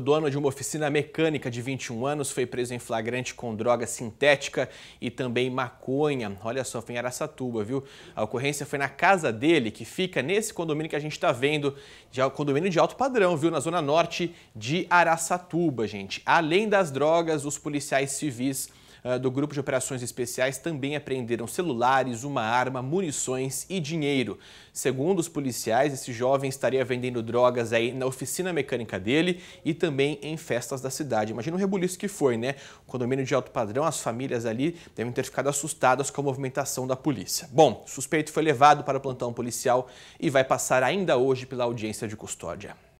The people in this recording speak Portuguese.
O dono de uma oficina mecânica de 21 anos foi preso em flagrante com droga sintética e também maconha. Olha só, foi em Aracatuba, viu? A ocorrência foi na casa dele, que fica nesse condomínio que a gente está vendo, de, condomínio de alto padrão, viu? Na zona norte de Aracatuba, gente. Além das drogas, os policiais civis ah, do Grupo de Operações Especiais também apreenderam celulares, uma arma, munições e dinheiro. Segundo os policiais, esse jovem estaria vendendo drogas aí na oficina mecânica dele e também em festas da cidade. Imagina o rebuliço que foi, né? O condomínio de alto padrão, as famílias ali devem ter ficado assustadas com a movimentação da polícia. Bom, o suspeito foi levado para o plantão policial e vai passar ainda hoje pela audiência de custódia.